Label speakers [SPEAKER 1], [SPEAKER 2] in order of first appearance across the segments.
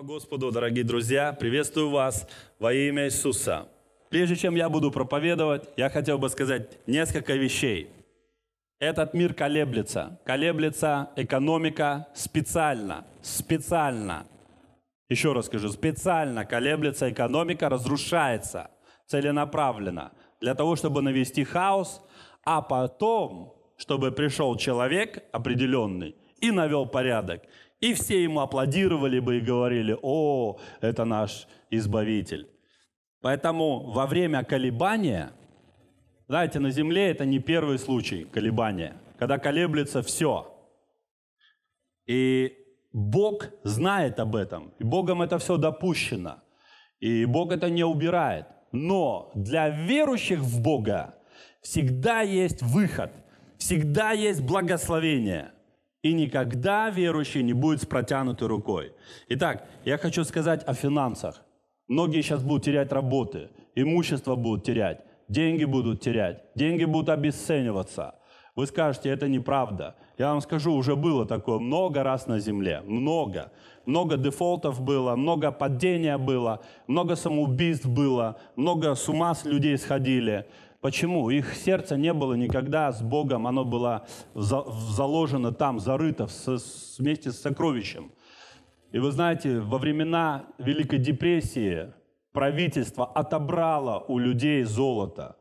[SPEAKER 1] Слава Господу, дорогие друзья! Приветствую вас во имя Иисуса. Прежде чем я буду проповедовать, я хотел бы сказать несколько вещей. Этот мир колеблется. Колеблется экономика специально. Специально. Еще раз скажу, специально колеблется экономика, разрушается целенаправленно для того, чтобы навести хаос, а потом, чтобы пришел человек определенный и навел порядок. И все ему аплодировали бы и говорили, о, это наш избавитель. Поэтому во время колебания, знаете, на земле это не первый случай колебания, когда колеблется все. И Бог знает об этом, и Богом это все допущено, и Бог это не убирает. Но для верующих в Бога всегда есть выход, всегда есть благословение – и никогда верующий не будет с протянутой рукой. Итак, я хочу сказать о финансах. Многие сейчас будут терять работы, имущество будут терять, деньги будут терять, деньги будут обесцениваться. Вы скажете, это неправда. Я вам скажу, уже было такое много раз на земле, много. Много дефолтов было, много падения было, много самоубийств было, много с ума с людей сходили. Почему? Их сердце не было никогда с Богом, оно было заложено там, зарыто вместе с сокровищем. И вы знаете, во времена Великой депрессии правительство отобрало у людей золото.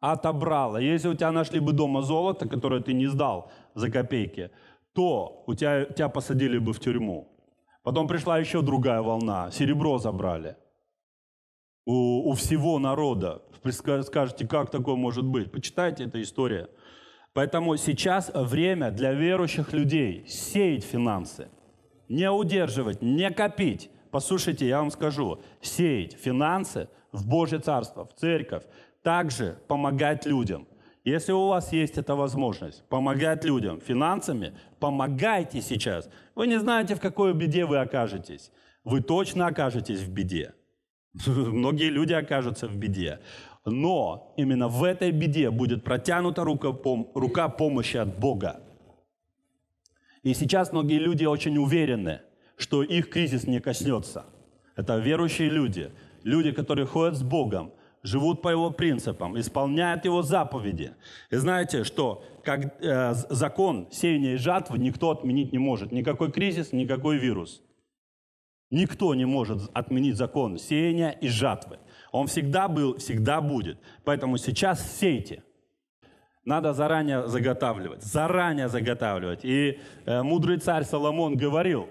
[SPEAKER 1] Отобрало. Если у тебя нашли бы дома золото, которое ты не сдал за копейки, то у тебя, тебя посадили бы в тюрьму. Потом пришла еще другая волна, серебро забрали – у, у всего народа. Вы скажете, как такое может быть? Почитайте эту историю. Поэтому сейчас время для верующих людей сеять финансы. Не удерживать, не копить. Послушайте, я вам скажу, сеять финансы в Божье Царство, в церковь, также помогать людям. Если у вас есть эта возможность, помогать людям финансами, помогайте сейчас. Вы не знаете, в какой беде вы окажетесь. Вы точно окажетесь в беде. Многие люди окажутся в беде. Но именно в этой беде будет протянута рука, пом- рука помощи от Бога. И сейчас многие люди очень уверены, что их кризис не коснется. Это верующие люди, люди, которые ходят с Богом, живут по Его принципам, исполняют Его заповеди. И знаете, что как, э, закон сеяния и жатвы никто отменить не может. Никакой кризис, никакой вирус. Никто не может отменить закон сеяния и жатвы. Он всегда был, всегда будет. Поэтому сейчас сейте. Надо заранее заготавливать, заранее заготавливать. И э, мудрый царь Соломон говорил,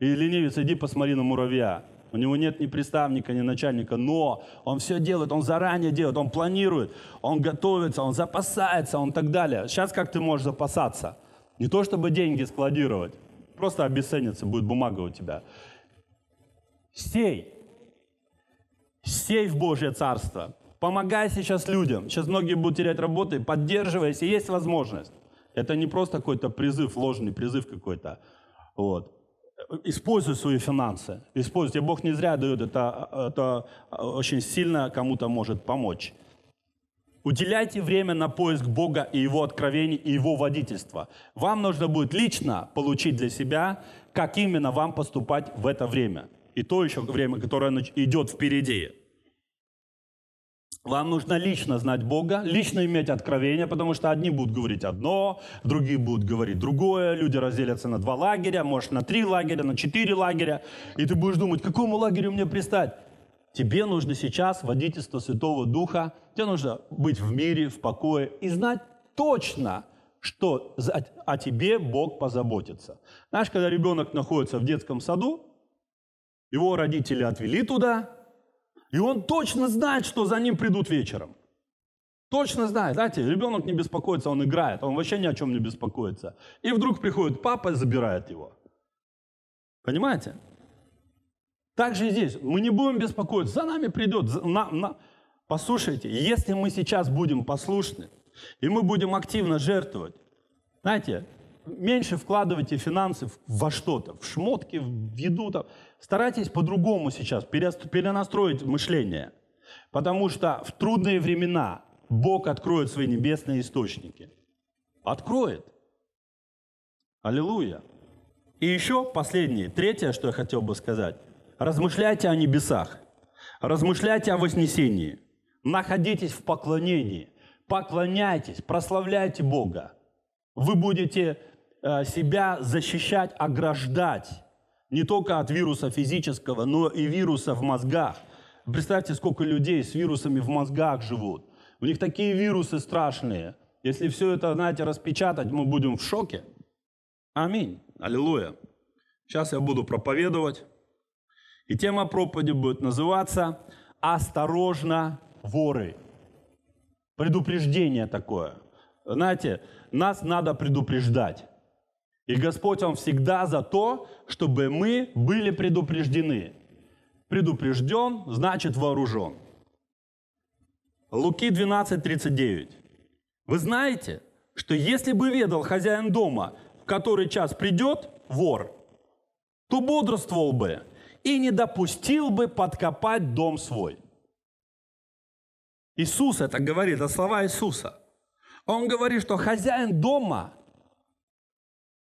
[SPEAKER 1] и ленивец, иди посмотри на муравья. У него нет ни приставника, ни начальника, но он все делает, он заранее делает, он планирует, он готовится, он запасается, он так далее. Сейчас как ты можешь запасаться? Не то, чтобы деньги складировать, Просто обесценится, будет бумага у тебя. Сей. Сей в Божье Царство. Помогай сейчас людям. Сейчас многие будут терять работы. Поддерживай, если есть возможность. Это не просто какой-то призыв, ложный призыв какой-то. Вот. Используй свои финансы. Используй. Тебе Бог не зря дает. Это, это очень сильно кому-то может помочь. Уделяйте время на поиск Бога и Его откровений, и Его водительства. Вам нужно будет лично получить для себя, как именно вам поступать в это время. И то еще время, которое идет впереди. Вам нужно лично знать Бога, лично иметь откровение, потому что одни будут говорить одно, другие будут говорить другое, люди разделятся на два лагеря, может на три лагеря, на четыре лагеря, и ты будешь думать, к какому лагерю мне пристать? Тебе нужно сейчас водительство Святого Духа, тебе нужно быть в мире, в покое и знать точно, что о тебе Бог позаботится. Знаешь, когда ребенок находится в детском саду, его родители отвели туда, и он точно знает, что за ним придут вечером. Точно знает. Знаете, ребенок не беспокоится, он играет, он вообще ни о чем не беспокоится. И вдруг приходит папа и забирает его. Понимаете? Также и здесь. Мы не будем беспокоиться. За нами придет. За, на, на. Послушайте, если мы сейчас будем послушны, и мы будем активно жертвовать, знаете, меньше вкладывайте финансы во что-то, в шмотки, в еду. Там. Старайтесь по-другому сейчас перенастроить мышление. Потому что в трудные времена Бог откроет свои небесные источники. Откроет. Аллилуйя. И еще последнее, третье, что я хотел бы сказать размышляйте о небесах, размышляйте о вознесении, находитесь в поклонении, поклоняйтесь, прославляйте Бога. Вы будете э, себя защищать, ограждать не только от вируса физического, но и вируса в мозгах. Представьте, сколько людей с вирусами в мозгах живут. У них такие вирусы страшные. Если все это, знаете, распечатать, мы будем в шоке. Аминь. Аллилуйя. Сейчас я буду проповедовать. И тема проповеди будет называться «Осторожно, воры». Предупреждение такое. Знаете, нас надо предупреждать. И Господь, Он всегда за то, чтобы мы были предупреждены. Предупрежден, значит вооружен. Луки 12:39. Вы знаете, что если бы ведал хозяин дома, в который час придет вор, то бодрствовал бы и не допустил бы подкопать дом свой. Иисус это говорит, это слова Иисуса. Он говорит, что хозяин дома,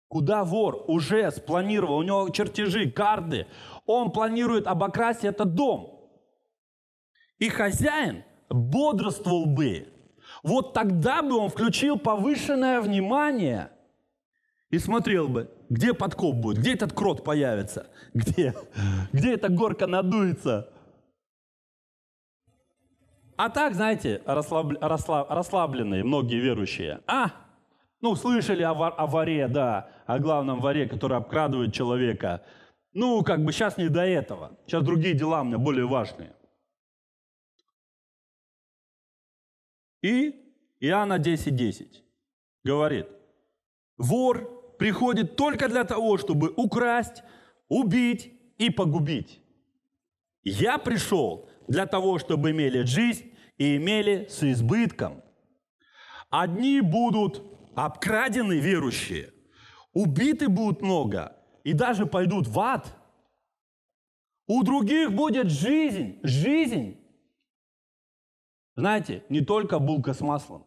[SPEAKER 1] куда вор уже спланировал, у него чертежи, карты, он планирует обокрасть этот дом. И хозяин бодрствовал бы. Вот тогда бы он включил повышенное внимание и смотрел бы, где подкоп будет? Где этот крот появится? Где? Где эта горка надуется? А так, знаете, расслаб, расслаб, расслабленные многие верующие. А, ну, слышали о, вар, о варе, да, о главном воре, который обкрадывает человека. Ну, как бы сейчас не до этого. Сейчас другие дела у меня более важные. И Иоанна 10.10 10 говорит, вор приходит только для того, чтобы украсть, убить и погубить. Я пришел для того, чтобы имели жизнь и имели с избытком. Одни будут обкрадены верующие, убиты будут много и даже пойдут в ад. У других будет жизнь, жизнь. Знаете, не только булка с маслом.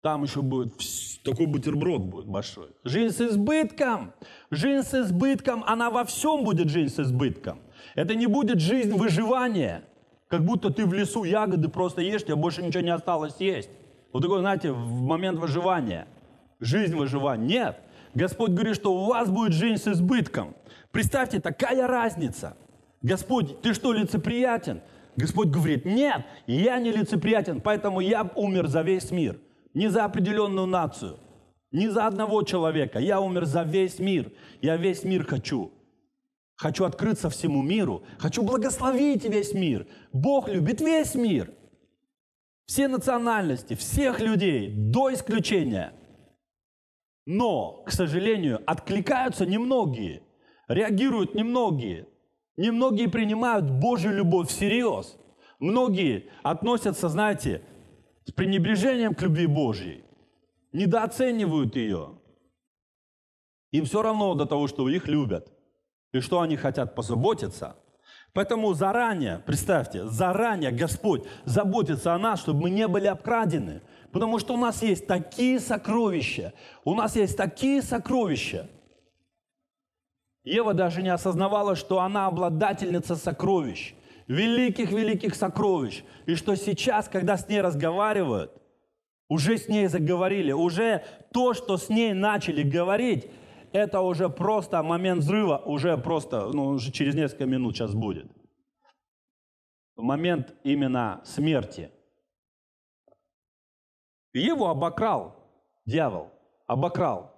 [SPEAKER 1] Там еще будет все такой бутерброд будет большой. Жизнь с избытком. Жизнь с избытком, она во всем будет жизнь с избытком. Это не будет жизнь выживания. Как будто ты в лесу ягоды просто ешь, тебе больше ничего не осталось есть. Вот такой, знаете, в момент выживания. Жизнь выживания. Нет. Господь говорит, что у вас будет жизнь с избытком. Представьте, такая разница. Господь, ты что, лицеприятен? Господь говорит, нет, я не лицеприятен, поэтому я умер за весь мир не за определенную нацию, не за одного человека. Я умер за весь мир. Я весь мир хочу. Хочу открыться всему миру. Хочу благословить весь мир. Бог любит весь мир. Все национальности, всех людей, до исключения. Но, к сожалению, откликаются немногие, реагируют немногие. Немногие принимают Божью любовь всерьез. Многие относятся, знаете, с пренебрежением к любви Божьей, недооценивают ее. Им все равно до того, что их любят и что они хотят позаботиться. Поэтому заранее, представьте, заранее Господь заботится о нас, чтобы мы не были обкрадены. Потому что у нас есть такие сокровища. У нас есть такие сокровища. Ева даже не осознавала, что она обладательница сокровищ великих-великих сокровищ. И что сейчас, когда с ней разговаривают, уже с ней заговорили, уже то, что с ней начали говорить, это уже просто момент взрыва, уже просто, ну, уже через несколько минут сейчас будет. Момент именно смерти. Еву обокрал дьявол, обокрал.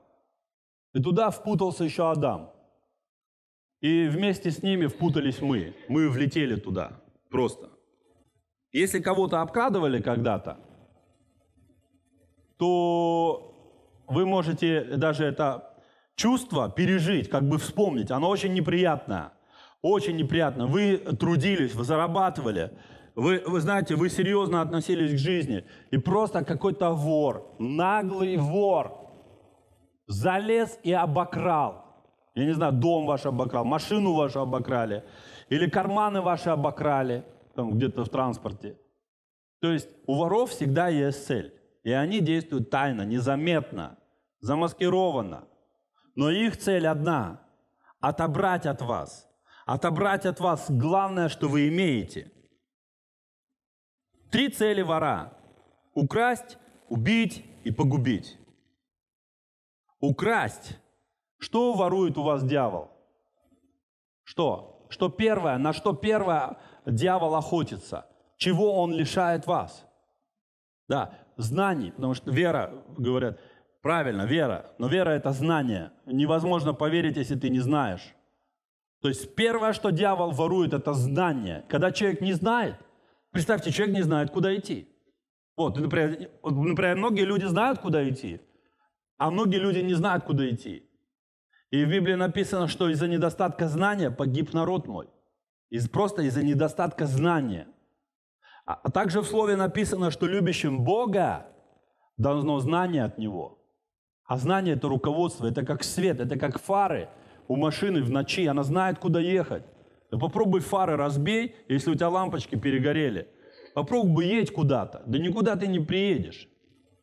[SPEAKER 1] И туда впутался еще Адам. И вместе с ними впутались мы. Мы влетели туда. Просто. Если кого-то обкрадывали когда-то, то вы можете даже это чувство пережить, как бы вспомнить. Оно очень неприятное. Очень неприятно. Вы трудились, вы зарабатывали. Вы, вы знаете, вы серьезно относились к жизни. И просто какой-то вор, наглый вор, залез и обокрал. Я не знаю, дом ваш обокрал, машину вашу обокрали, или карманы ваши обокрали, там где-то в транспорте. То есть у воров всегда есть цель. И они действуют тайно, незаметно, замаскированно. Но их цель одна – отобрать от вас. Отобрать от вас главное, что вы имеете. Три цели вора – украсть, убить и погубить. Украсть что ворует у вас дьявол? Что? Что первое, на что первое дьявол охотится? Чего он лишает вас? Да, знаний, потому что вера, говорят, правильно, вера, но вера это знание. Невозможно поверить, если ты не знаешь. То есть первое, что дьявол ворует, это знание. Когда человек не знает, представьте, человек не знает, куда идти. Вот, например, например, многие люди знают, куда идти, а многие люди не знают, куда идти. И в Библии написано, что из-за недостатка знания погиб народ мой. Из, просто из-за недостатка знания. А, а также в Слове написано, что любящим Бога должно знание от Него. А знание – это руководство, это как свет, это как фары у машины в ночи. Она знает, куда ехать. Да попробуй фары разбей, если у тебя лампочки перегорели. Попробуй едь куда-то. Да никуда ты не приедешь.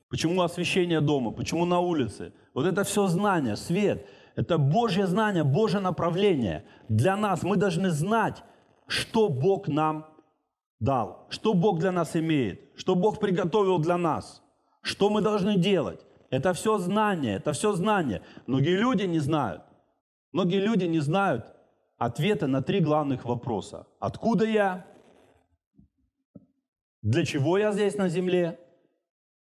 [SPEAKER 1] Почему освещение дома? Почему на улице? Вот это все знание, свет – это Божье знание, Божье направление для нас. Мы должны знать, что Бог нам дал, что Бог для нас имеет, что Бог приготовил для нас, что мы должны делать. Это все знание, это все знание. Многие люди не знают. Многие люди не знают ответа на три главных вопроса. Откуда я? Для чего я здесь на земле?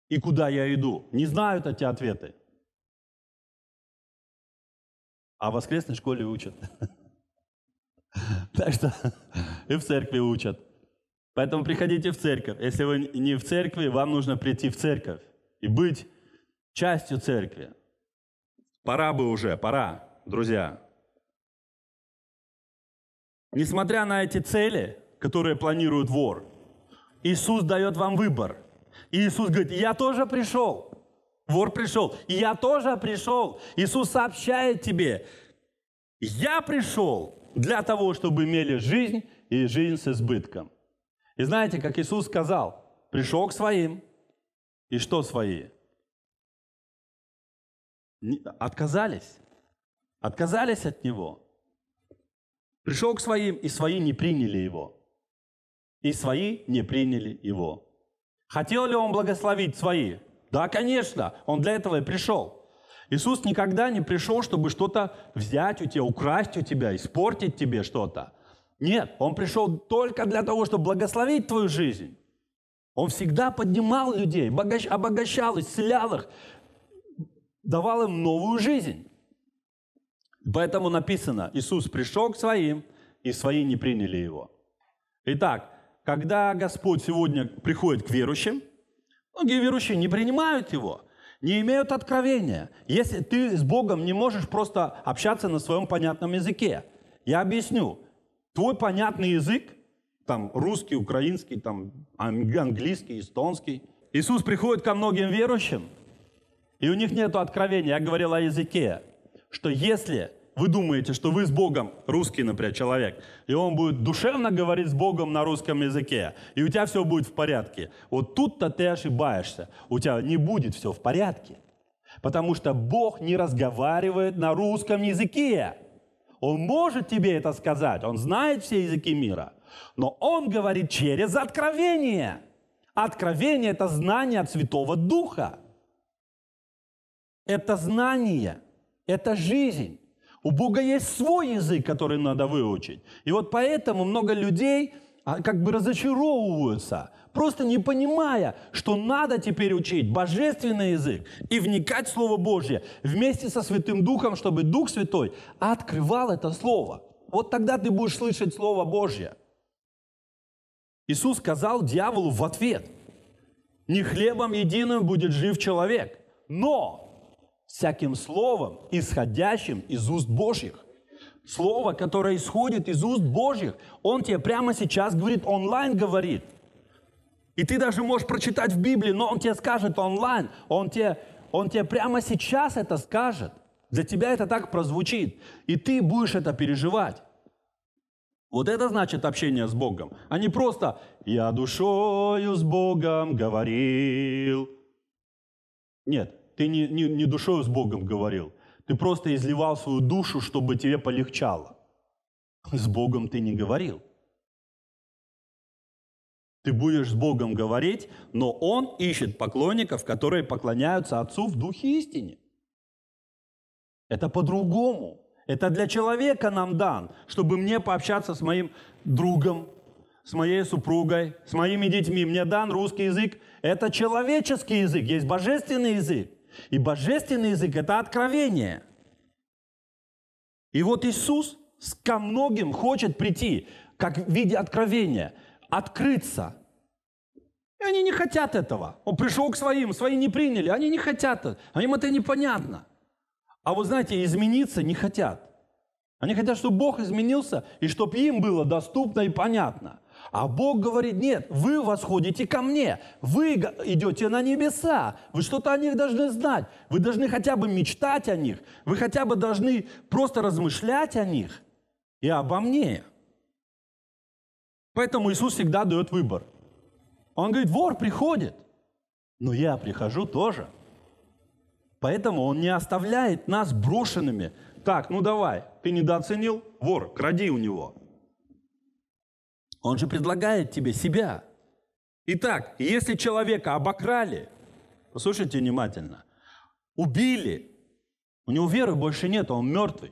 [SPEAKER 1] И куда я иду? Не знают эти ответы. А в воскресной школе учат. Так что и в церкви учат. Поэтому приходите в церковь. Если вы не в церкви, вам нужно прийти в церковь и быть частью церкви. Пора бы уже, пора, друзья. Несмотря на эти цели, которые планирует вор, Иисус дает вам выбор. И Иисус говорит, я тоже пришел. Вор пришел. И я тоже пришел. Иисус сообщает тебе, я пришел для того, чтобы имели жизнь и жизнь с избытком. И знаете, как Иисус сказал, пришел к своим. И что свои? Отказались. Отказались от Него. Пришел к своим, и свои не приняли Его. И свои не приняли Его. Хотел ли Он благословить свои? Да, конечно, он для этого и пришел. Иисус никогда не пришел, чтобы что-то взять у тебя, украсть у тебя, испортить тебе что-то. Нет, он пришел только для того, чтобы благословить твою жизнь. Он всегда поднимал людей, обогащал, исцелял их, давал им новую жизнь. Поэтому написано, Иисус пришел к своим, и свои не приняли его. Итак, когда Господь сегодня приходит к верующим – Многие верующие не принимают его, не имеют откровения. Если ты с Богом не можешь просто общаться на своем понятном языке, я объясню. Твой понятный язык, там русский, украинский, там английский, эстонский. Иисус приходит ко многим верующим, и у них нет откровения. Я говорил о языке, что если вы думаете, что вы с Богом, русский, например, человек, и он будет душевно говорить с Богом на русском языке, и у тебя все будет в порядке. Вот тут-то ты ошибаешься. У тебя не будет все в порядке. Потому что Бог не разговаривает на русском языке. Он может тебе это сказать, он знает все языки мира, но он говорит через откровение. Откровение – это знание от Святого Духа. Это знание, это жизнь. У Бога есть свой язык, который надо выучить. И вот поэтому много людей а, как бы разочаровываются, просто не понимая, что надо теперь учить божественный язык и вникать в Слово Божье вместе со Святым Духом, чтобы Дух Святой открывал это Слово. Вот тогда ты будешь слышать Слово Божье. Иисус сказал дьяволу в ответ, не хлебом единым будет жив человек, но всяким словом, исходящим из уст Божьих. Слово, которое исходит из уст Божьих, Он тебе прямо сейчас говорит, онлайн говорит. И ты даже можешь прочитать в Библии, но Он тебе скажет онлайн, Он тебе, он тебе прямо сейчас это скажет. Для тебя это так прозвучит, и ты будешь это переживать. Вот это значит общение с Богом, а не просто «я душою с Богом говорил». Нет, ты не, не, не душою с Богом говорил. Ты просто изливал свою душу, чтобы тебе полегчало. С Богом ты не говорил. Ты будешь с Богом говорить, но Он ищет поклонников, которые поклоняются Отцу в Духе истине. Это по-другому. Это для человека нам дан, чтобы мне пообщаться с моим другом, с моей супругой, с моими детьми. Мне дан русский язык. Это человеческий язык, есть божественный язык. И божественный язык – это откровение. И вот Иисус ко многим хочет прийти, как в виде откровения, открыться. И они не хотят этого. Он пришел к своим, свои не приняли, они не хотят. А им это непонятно. А вот знаете, измениться не хотят. Они хотят, чтобы Бог изменился, и чтобы им было доступно и понятно. А Бог говорит, нет, вы восходите ко мне, вы идете на небеса, вы что-то о них должны знать, вы должны хотя бы мечтать о них, вы хотя бы должны просто размышлять о них и обо мне. Поэтому Иисус всегда дает выбор. Он говорит, вор приходит, но я прихожу тоже. Поэтому он не оставляет нас брошенными. Так, ну давай, ты недооценил, вор, кради у него – он же предлагает тебе себя. Итак, если человека обокрали, послушайте внимательно, убили, у него веры больше нет, а он мертвый,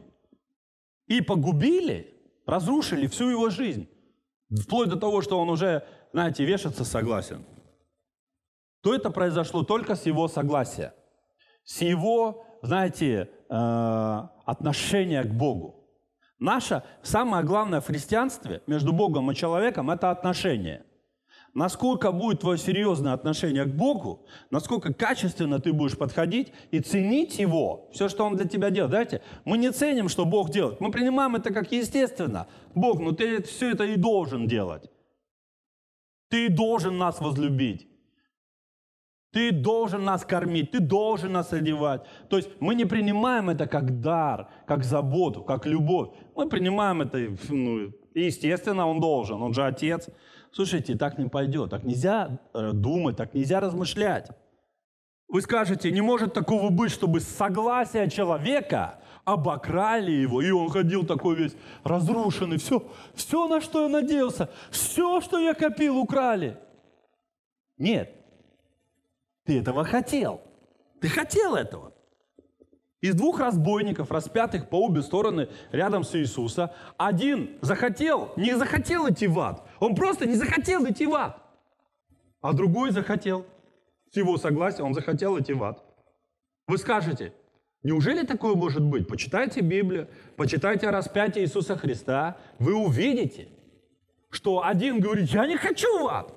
[SPEAKER 1] и погубили, разрушили всю его жизнь, вплоть до того, что он уже, знаете, вешаться согласен, то это произошло только с его согласия, с его, знаете, э, отношения к Богу. Наше самое главное в христианстве между Богом и человеком – это отношение. Насколько будет твое серьезное отношение к Богу, насколько качественно ты будешь подходить и ценить Его, все, что Он для тебя делает. Знаете, мы не ценим, что Бог делает. Мы принимаем это как естественно. Бог, ну ты все это и должен делать. Ты и должен нас возлюбить. Ты должен нас кормить, ты должен нас одевать. То есть мы не принимаем это как дар, как заботу, как любовь. Мы принимаем это, ну, естественно, он должен, он же отец. Слушайте, так не пойдет, так нельзя э, думать, так нельзя размышлять. Вы скажете, не может такого быть, чтобы с согласия человека обокрали его, и он ходил такой весь разрушенный. Все, все, на что я надеялся, все, что я копил, украли. Нет, ты этого хотел. Ты хотел этого. Из двух разбойников, распятых по обе стороны рядом с Иисуса, один захотел, не захотел идти в ад. Он просто не захотел идти в ад. А другой захотел. С его согласия он захотел идти в ад. Вы скажете, неужели такое может быть? Почитайте Библию, почитайте распятие Иисуса Христа. Вы увидите, что один говорит, я не хочу в ад.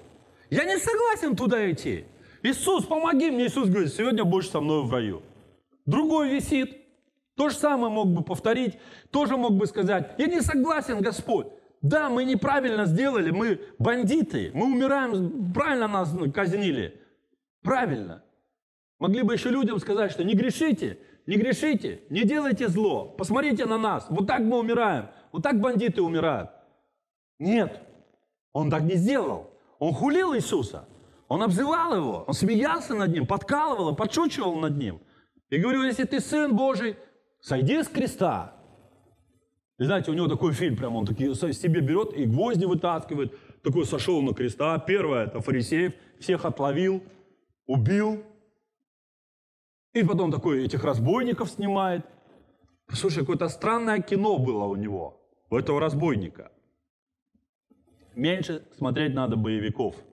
[SPEAKER 1] Я не согласен туда идти. Иисус, помоги мне. Иисус говорит, сегодня больше со мной в раю. Другой висит. То же самое мог бы повторить, тоже мог бы сказать, я не согласен, Господь. Да, мы неправильно сделали, мы бандиты, мы умираем, правильно нас казнили. Правильно. Могли бы еще людям сказать, что не грешите, не грешите, не делайте зло, посмотрите на нас, вот так мы умираем, вот так бандиты умирают. Нет, он так не сделал. Он хулил Иисуса. Он обзывал его, он смеялся над ним, подкалывал, подшучивал над ним. И говорил, если ты сын Божий, сойди с креста. И знаете, у него такой фильм, прям он такие, себе берет и гвозди вытаскивает, такой сошел на креста. Первое, это фарисеев, всех отловил, убил. И потом такой этих разбойников снимает. Слушай, какое-то странное кино было у него, у этого разбойника. Меньше смотреть надо боевиков –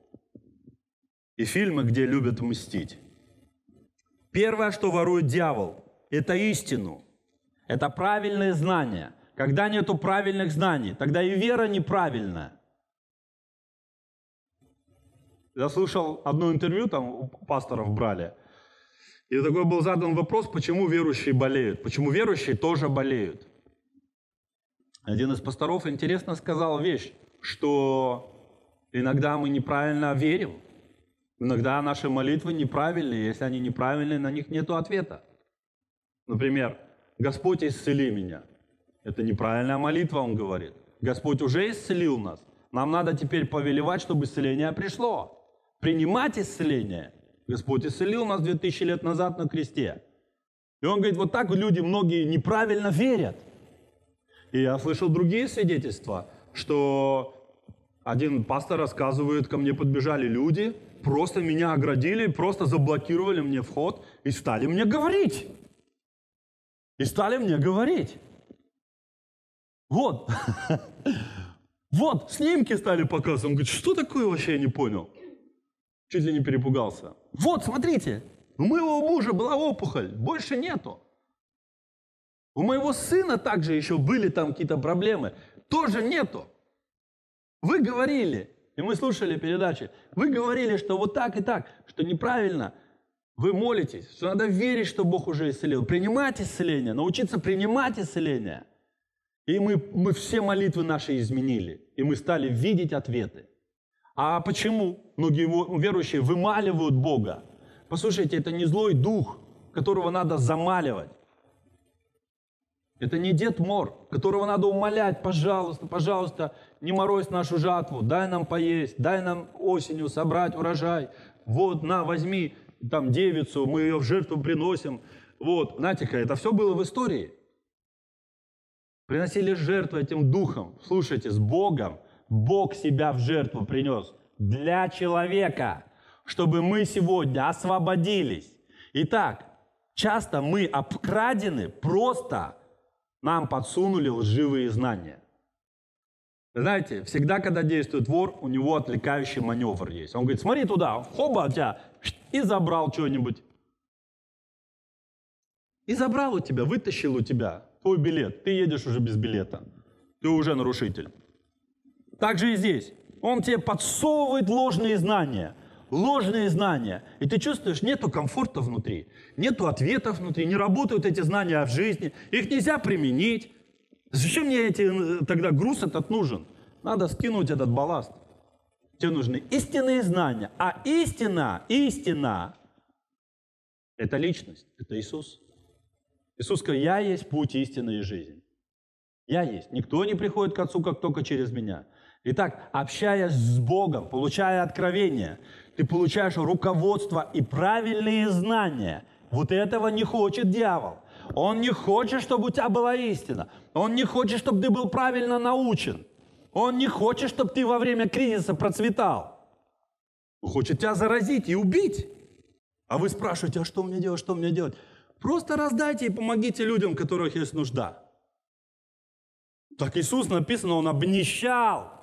[SPEAKER 1] и фильмы, где любят мстить. Первое, что ворует дьявол, это истину, это правильные знания. Когда нету правильных знаний, тогда и вера неправильная. Я слышал одно интервью, там у пасторов брали, и такой был задан вопрос, почему верующие болеют, почему верующие тоже болеют. Один из пасторов интересно сказал вещь, что иногда мы неправильно верим – Иногда наши молитвы неправильные, если они неправильные, на них нет ответа. Например, «Господь, исцели меня». Это неправильная молитва, он говорит. Господь уже исцелил нас. Нам надо теперь повелевать, чтобы исцеление пришло. Принимать исцеление. Господь исцелил нас 2000 лет назад на кресте. И он говорит, вот так люди многие неправильно верят. И я слышал другие свидетельства, что один пастор рассказывает, ко мне подбежали люди, просто меня оградили, просто заблокировали мне вход и стали мне говорить. И стали мне говорить. Вот. Вот, снимки стали показывать. Он говорит, что такое вообще, я не понял. Чуть ли не перепугался. Вот, смотрите, у моего мужа была опухоль, больше нету. У моего сына также еще были там какие-то проблемы, тоже нету. Вы говорили, и мы слушали передачи, вы говорили, что вот так и так, что неправильно. Вы молитесь, что надо верить, что Бог уже исцелил, принимать исцеление, научиться принимать исцеление. И мы, мы все молитвы наши изменили, и мы стали видеть ответы. А почему многие верующие вымаливают Бога? Послушайте, это не злой дух, которого надо замаливать. Это не Дед Мор, которого надо умолять, пожалуйста, пожалуйста, не морозь нашу жатву, дай нам поесть, дай нам осенью собрать урожай. Вот, на, возьми там девицу, мы ее в жертву приносим. Вот, знаете-ка, это все было в истории. Приносили жертву этим духом. Слушайте, с Богом Бог себя в жертву принес для человека, чтобы мы сегодня освободились. Итак, часто мы обкрадены просто нам подсунули лживые знания. знаете, всегда, когда действует вор, у него отвлекающий маневр есть. Он говорит, смотри туда, хоба от тебя, и забрал что-нибудь. И забрал у тебя, вытащил у тебя твой билет. Ты едешь уже без билета. Ты уже нарушитель. Так же и здесь. Он тебе подсовывает ложные знания – ложные знания. И ты чувствуешь, нету комфорта внутри, нету ответов внутри, не работают эти знания в жизни, их нельзя применить. Зачем мне эти, э, тогда груз этот нужен? Надо скинуть этот балласт. Тебе нужны истинные знания. А истина, истина – это личность, это Иисус. Иисус сказал, я есть путь истины и жизнь. Я есть. Никто не приходит к Отцу, как только через меня. Итак, общаясь с Богом, получая откровение, ты получаешь руководство и правильные знания. Вот этого не хочет дьявол. Он не хочет, чтобы у тебя была истина. Он не хочет, чтобы ты был правильно научен. Он не хочет, чтобы ты во время кризиса процветал. Он хочет тебя заразить и убить. А вы спрашиваете, а что мне делать, что мне делать? Просто раздайте и помогите людям, у которых есть нужда. Так Иисус написано, Он обнищал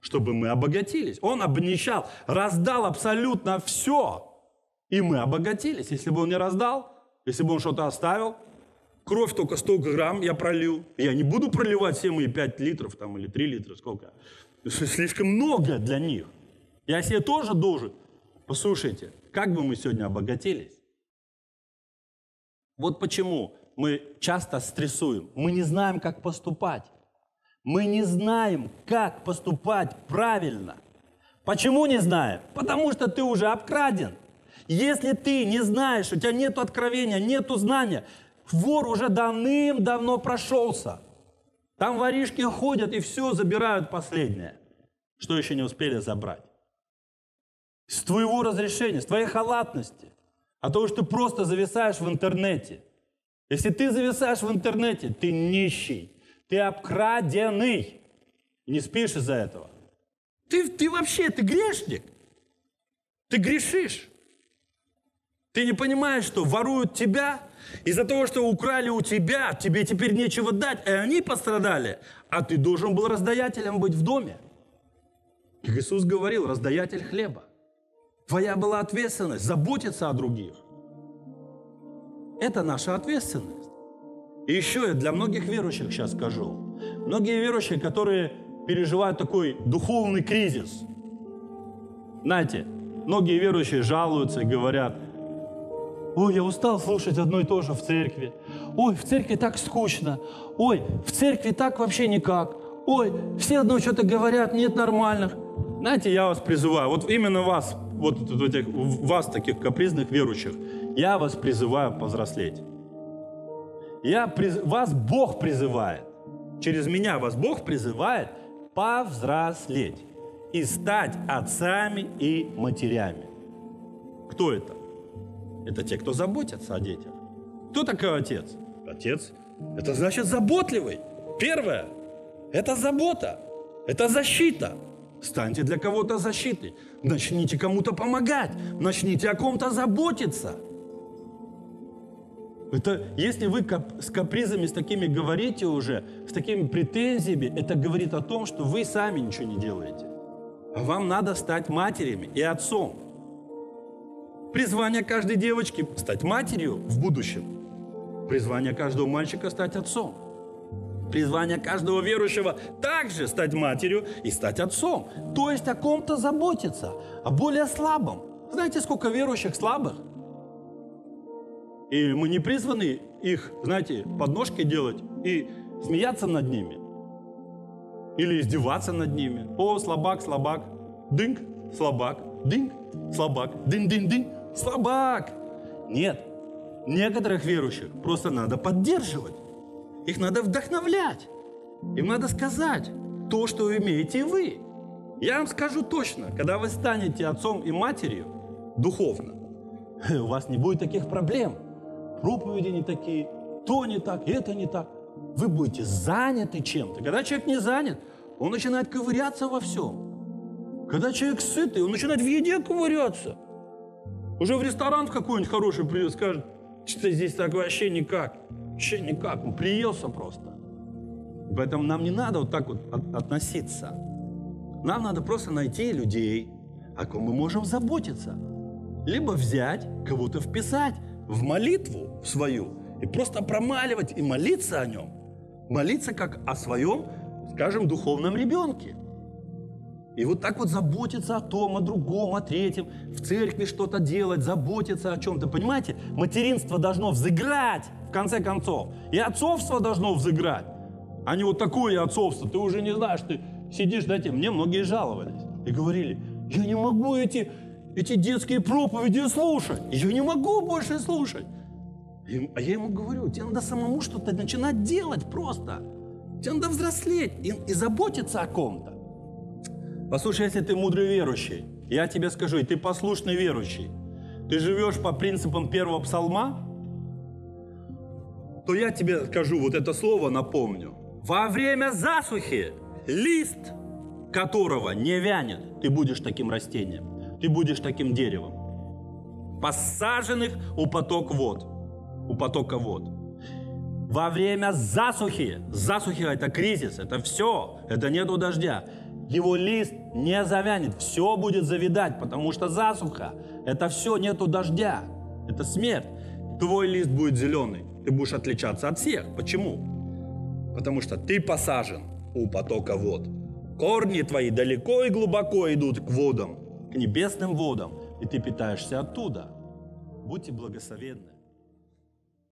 [SPEAKER 1] чтобы мы обогатились. Он обнищал, раздал абсолютно все, и мы обогатились. Если бы он не раздал, если бы он что-то оставил, кровь только 100 грамм я пролил. Я не буду проливать все мои 5 литров там, или 3 литра, сколько. Слишком много для них. Я себе тоже должен. Послушайте, как бы мы сегодня обогатились? Вот почему мы часто стрессуем. Мы не знаем, как поступать. Мы не знаем, как поступать правильно. Почему не знаем? Потому что ты уже обкраден. Если ты не знаешь, у тебя нет откровения, нет знания, вор уже давным-давно прошелся. Там воришки ходят и все забирают последнее, что еще не успели забрать. С твоего разрешения, с твоей халатности, а то, что ты просто зависаешь в интернете. Если ты зависаешь в интернете, ты нищий. Ты обкраденный. Не спишь из-за этого. Ты, ты вообще, ты грешник. Ты грешишь. Ты не понимаешь, что воруют тебя, из-за того, что украли у тебя, тебе теперь нечего дать, и они пострадали, а ты должен был раздаятелем быть в доме. Как Иисус говорил, раздаятель хлеба. Твоя была ответственность заботиться о других. Это наша ответственность. И еще я для многих верующих сейчас скажу. Многие верующие, которые переживают такой духовный кризис. Знаете, многие верующие жалуются и говорят, Ой, я устал слушать одно и то же в церкви. Ой, в церкви так скучно. Ой, в церкви так вообще никак. Ой, все одно что-то говорят, нет нормальных. Знаете, я вас призываю, вот именно вас, вот, этих, вас таких капризных верующих, я вас призываю повзрослеть я приз... вас Бог призывает, через меня вас Бог призывает повзрослеть и стать отцами и матерями. Кто это? Это те, кто заботятся о детях. Кто такой отец? Отец. Это значит заботливый. Первое. Это забота. Это защита. Станьте для кого-то защитой. Начните кому-то помогать. Начните о ком-то заботиться. Это, если вы кап, с капризами, с такими говорите уже, с такими претензиями, это говорит о том, что вы сами ничего не делаете. А вам надо стать матерями и отцом. Призвание каждой девочки – стать матерью в будущем. Призвание каждого мальчика – стать отцом. Призвание каждого верующего – также стать матерью и стать отцом. То есть о ком-то заботиться, о более слабом. Знаете, сколько верующих слабых? И мы не призваны их, знаете, подножки делать и смеяться над ними. Или издеваться над ними. О, слабак, слабак, дынк, слабак, дынк, слабак, дын-дын-дын, слабак. Нет, некоторых верующих просто надо поддерживать. Их надо вдохновлять. Им надо сказать то, что имеете вы. Я вам скажу точно, когда вы станете отцом и матерью духовно, у вас не будет таких проблем – проповеди не такие, то не так, это не так. Вы будете заняты чем-то. Когда человек не занят, он начинает ковыряться во всем. Когда человек сытый, он начинает в еде ковыряться. Уже в ресторан в какой-нибудь хороший придет, скажет, что здесь так вообще никак. Вообще никак, он приелся просто. Поэтому нам не надо вот так вот относиться. Нам надо просто найти людей, о ком мы можем заботиться. Либо взять, кого-то вписать, в молитву свою и просто промаливать и молиться о нем. Молиться как о своем, скажем, духовном ребенке. И вот так вот заботиться о том, о другом, о третьем, в церкви что-то делать, заботиться о чем-то. Понимаете, материнство должно взыграть, в конце концов. И отцовство должно взыграть, а не вот такое отцовство. Ты уже не знаешь, ты сидишь, да, Мне многие жаловались и говорили, я не могу эти эти детские проповеди слушать. Я не могу больше слушать. а я ему говорю, тебе надо самому что-то начинать делать просто. Тебе надо взрослеть и, и заботиться о ком-то. Послушай, если ты мудрый верующий, я тебе скажу, и ты послушный верующий, ты живешь по принципам первого псалма, то я тебе скажу вот это слово, напомню. Во время засухи лист которого не вянет, ты будешь таким растением ты будешь таким деревом, посаженных у поток вод, у потока вод. Во время засухи, засухи это кризис, это все, это нету дождя, его лист не завянет, все будет завидать, потому что засуха, это все, нету дождя, это смерть. Твой лист будет зеленый, ты будешь отличаться от всех. Почему? Потому что ты посажен у потока вод. Корни твои далеко и глубоко идут к водам к небесным водам, и ты питаешься оттуда. Будьте благословенны.